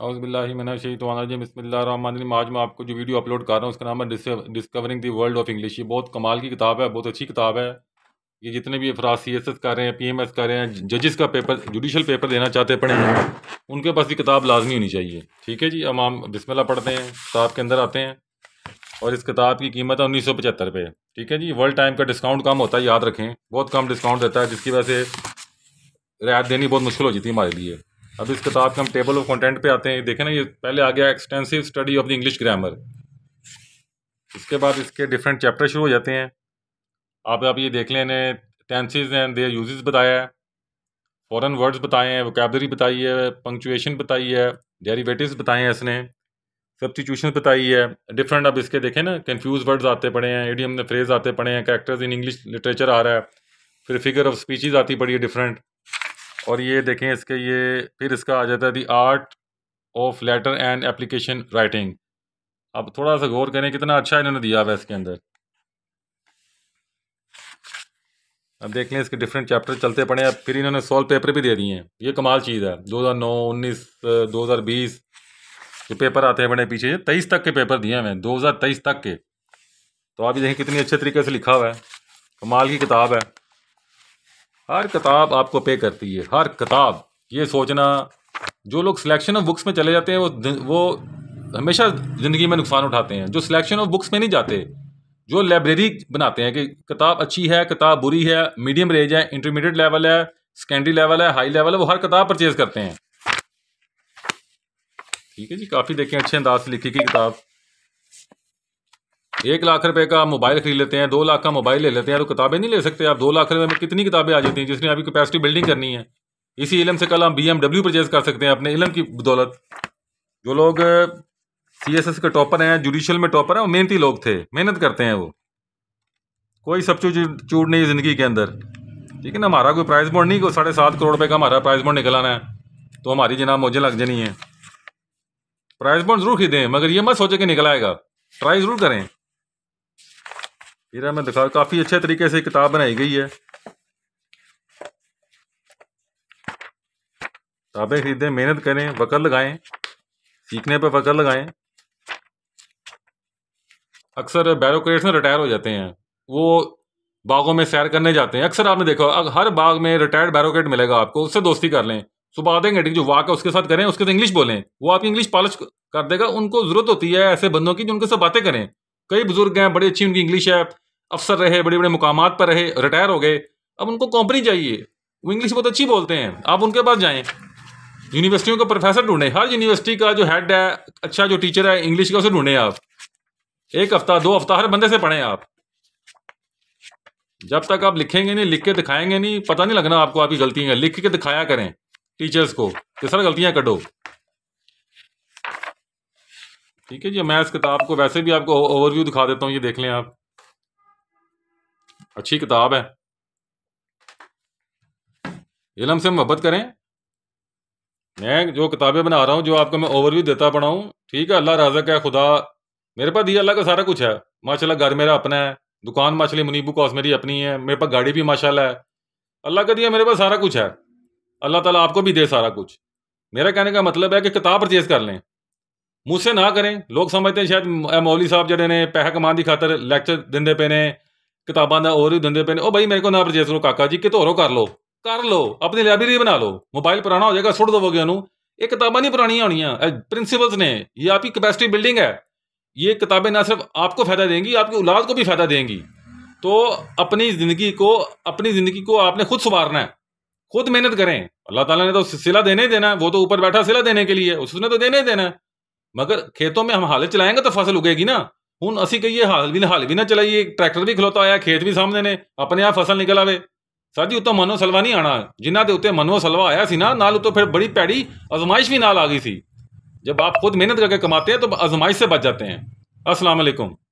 तो बसमिल्लाम आज मैं आपको जो वीडियो अपलोड कर रहा हूँ उसका नाम है discovering the world of English ये बहुत कमाल की किताब है बहुत अच्छी किताब है ये जितने भी अफराज सी एस एस कर रहे हैं पी एम एस कर रहे हैं जजिस का पेपर जुडिशल पेपर देना चाहते पढ़े हैं उनके पास ये किताब लाजमी होनी चाहिए ठीक है जी हम आम बिस्मिल्ला पढ़ते हैं किताब के अंदर आते हैं और इस किताब की कीमत है उन्नीस सौ पचहत्तर रुपये ठीक है जी वर्ल्ड टाइम का डिस्काउंट कम होता है याद रखें बहुत कम डिस्काउंट देता है जिसकी वजह से रियायत देनी बहुत मुश्किल हो जाती है हमारे लिए अब इस किताब के हम टेबल ऑफ कंटेंट पे आते हैं देखें ना ये पहले आ गया extensive study of the English grammar इसके बाद इसके डिफरेंट चैप्टर शुरू हो जाते हैं आप आप ये देख लें टेंसेज एंड देयर यूजेस बताया है फॉरन वर्ड्स बताए हैं वोकेबलरी बताई है पंक्चुएशन बताई है डेरीवेटिव बताए हैं इसने सब्सटीट्यूशन बताई है डिफरेंट अब इसके देखें ना कन्फ्यूज वर्ड्स आते पड़े हैं एडियम ने फ्रेज आते पड़े हैं कैरेक्टर्स इन इंग्लिश लिटरेचर आ रहा है फिर फिगर ऑफ स्पीचिज़ आती पड़ी है डिफरेंट और ये देखें इसके ये फिर इसका आ जाता है the art of letter and application writing अब थोड़ा सा गौर करें कितना अच्छा इन्होंने दिया हुआ इसके अंदर अब देख लें इसके डिफरेंट चैप्टर चलते पड़े हैं फिर इन्होंने सॉल्व पेपर भी दे दिए हैं ये कमाल चीज़ है 2009 19 2020 के पेपर आते हैं बड़े पीछे तेईस तक के पेपर दिए हैं दो हज़ार तेईस तक के तो आप ये देखें कितनी अच्छे तरीके से लिखा हुआ है कमाल की किताब है हर किताब आपको पे करती है हर किताब ये सोचना जो लोग सिलेक्शन ऑफ बुक्स में चले जाते हैं वो वो हमेशा ज़िंदगी में नुकसान उठाते हैं जो सिलेक्शन ऑफ बुक्स में नहीं जाते जो लाइब्रेरी बनाते हैं कि किताब अच्छी है किताब बुरी है मीडियम रेंज है इंटरमीडिएट लेवल है सेकेंडरी लेवल है हाई लेवल है वो हर किताब परचेज करते हैं ठीक है जी काफ़ी देखें अच्छे अंदाज से लिखी गई किताब एक लाख रुपए का मोबाइल खरीद लेते हैं दो लाख का मोबाइल ले लेते हैं तो किताबें नहीं ले सकते आप दो लाख रुपए में कितनी किताबें आ जाती हैं जिसने आपकी कैपेसिटी बिल्डिंग करनी है इसी इलम से कल हम बी एम डब्ल्यू परचेज कर सकते हैं अपने इलम की बदौलत जो लोग सी एस एस के टॉपर हैं जुडिशल में टॉपर हैं वो मेहनती लोग थे मेहनत करते हैं वो कोई सब चूट नहीं ज़िंदगी के अंदर ठीक है ना हमारा कोई प्राइस बोर्ड नहीं साढ़े सात करोड़ रुपये का हमारा प्राइस बोर्ड निकलाना है तो हमारी जनाब मौजें लग जानी है प्राइज बोर्ड ज़रूर खरीदें मगर ये मत सोचे कि निकल आएगा ट्राई ज़रूर करें फिर मैं दिखा काफ़ी अच्छे तरीके से किताब बनाई गई है किताबें खरीदें मेहनत करें वक़्त लगाएं सीखने पर वक़्त लगाएं अक्सर बैरोक्रेट्स ना रिटायर हो जाते हैं वो बागों में सैर करने जाते हैं अक्सर आपने देखा हर बाग में रिटायर्ड बैरोक्रेट मिलेगा आपको उससे दोस्ती कर लें सुबह आधे घंटे जो वाक है उसके साथ करें उसके साथ इंग्लिश बोलें वो आपकी इंग्लिश पॉलिश कर देगा उनको ज़रूरत होती है ऐसे बंदों की जो उनके साथ बातें करें कई बुजुर्ग हैं बड़ी अच्छी उनकी इंग्लिश है अफसर रहे बड़े बड़े मुकाम पर रहे रिटायर हो गए अब उनको कंपनी चाहिए वो इंग्लिश बहुत अच्छी बोलते हैं आप उनके पास जाएँ यूनिवर्सिटियों का प्रोफेसर ढूंढें हर यूनिवर्सिटी का जो हेड है अच्छा जो टीचर है इंग्लिश का उसे ढूंढें आप एक हफ्ता दो हफ्ता हर बंदे से पढ़ें आप जब तक आप लिखेंगे नहीं लिख के दिखाएंगे नहीं पता नहीं लगना आपको आपकी गलतियाँ लिख के दिखाया करें टीचर्स को कि सर गलतियाँ कटो ठीक है जी मैं इस किताब को वैसे भी आपको ओवरव्यू दिखा देता हूँ ये देख लें आप अच्छी किताब है इलम से मोहब्बत करें मैं जो किताबें बना रहा हूँ जो आपको मैं ओवरव्यू देता पढ़ाऊँ ठीक है अल्लाह राजक है खुदा मेरे पास दिया अल्लाह का सारा कुछ है माशाल्लाह घर मेरा अपना है दुकान माशा मुनीबू कॉस मेरी अपनी है मेरे पास गाड़ी भी माशाला है अल्लाह का दिया मेरे पास सारा कुछ है अल्लाह ताला आपको भी दे सारा कुछ मेरा कहने का मतलब है कि किताब परचेज कर लें ਮੂਸੇ ਸੇ ਨਾ ਕਰੇ ਲੋਕ ਸਮਝਦੇ ਸ਼ਾਇਦ ਮੌਲੀ ਸਾਹਿਬ ਜਿਹੜੇ ਨੇ ਪੈਸਾ ਕਮਾਉਣ ਦੀ ਖਾਤਰ ਲੈਕਚਰ ਦਿੰਦੇ ਪਏ ਨੇ ਕਿਤਾਬਾਂ ਦਾ ਹੋਰ ਵੀ ਦਿੰਦੇ ਪਏ ਨੇ ਉਹ ਬਈ ਮੇਰੇ ਕੋ ਨਾ ਪਰਚੇਸ ਨੂੰ ਕਾਕਾ ਜੀ ਕਿਤੇ ਹੋਰੋ ਕਰ ਲੋ ਕਰ ਲੋ ਆਪਣੀ ਲਾਇਬ੍ਰੇਰੀ ਬਣਾ ਲੋ ਮੋਬਾਈਲ ਪੁਰਾਣਾ ਹੋ ਜਾਏਗਾ ਸੁੱਟ ਦੋਗੇ ਉਹਨੂੰ ਇਹ ਕਿਤਾਬਾਂ ਨਹੀਂ ਪੁਰਾਣੀਆਂ ਹੋਣੀਆਂ ਇਹ ਪ੍ਰਿੰਸੀਪਲਸ ਨੇ ਇਹ ਆਪਕੀ ਕੈਪੈਸਿਟੀ ਬਿਲਡਿੰਗ ਹੈ ਇਹ ਕਿਤਾਬੇ ਨਾ ਸਿਰਫ ਆਪਕੋ ਫਾਇਦਾ ਦੇਣਗੀ ਆਪਕੀ ਔਲਾਦ ਕੋ ਵੀ ਫਾਇਦਾ ਦੇਣਗੀ ਤੋ ਆਪਣੀ ਜ਼ਿੰਦਗੀ ਕੋ ਆਪਣੀ ਜ਼ਿੰਦਗੀ ਕੋ ਆਪਨੇ ਖੁਦ संवारना ਹੈ ਖੁਦ ਮਿਹਨਤ ਕਰੇ ਅੱਲਾਹ ਤਾਲਾ ਨੇ ਤਾਂ ਸਿਲਾ ਦੇਣੇ ਦੇਣਾ ਉਹ ਤਾਂ ਉੱਪਰ ਬੈਠਾ ਸਿਲਾ ਦੇਣੇ ਕੇ ਲਈ के लिए उसने तो ਮਗਰ ਖੇਤੋਂ ਮੇ ਹਮ हाले ਚਲਾਏਗਾ ਤਾਂ ਫਸਲ ਉਗੇਗੀ ਨਾ ਹੁਣ ਅਸੀਂ ਕਹੀਏ ਹਾਲ ਵੀ ਨਾ ਹਾਲ ਵੀ ਨਾ ਚਲਾਈਏ ਟਰੈਕਟਰ ਵੀ ਖਲੋਤਾ ਆਇਆ ਖੇਤ ਵੀ ਸਾਹਮਣੇ ਨੇ ਆਪਣੇ ਆਪ ਫਸਲ ਨਿਕਲ ਆਵੇ ਸਰ ਜੀ ਉਤੋਂ ਮਨੋ ਸਲਵਾ ਨਹੀਂ ਆਣਾ ਜਿਨ੍ਹਾਂ ਦੇ ਉੱਤੇ ਮਨੋ ਸਲਵਾ ਆਇਆ ਸੀ ਨਾ ਨਾਲ ਉਤੋਂ ਫਿਰ ਬੜੀ ਪੈੜੀ ਅਜ਼ਮਾਇਸ਼ ਵੀ ਨਾਲ ਆ ਗਈ ਸੀ ਜਬ ਆਪ ਖੁਦ ਮਿਹਨਤ ਕਰਕੇ ਕਮਾਤੇ ਹੈ ਤਾਂ ਅਜ਼ਮਾਇਸ਼ ਸੇ ਬਚ जाते ਹੈ ਅਸਲਾਮ ਅਲੈਕੁਮ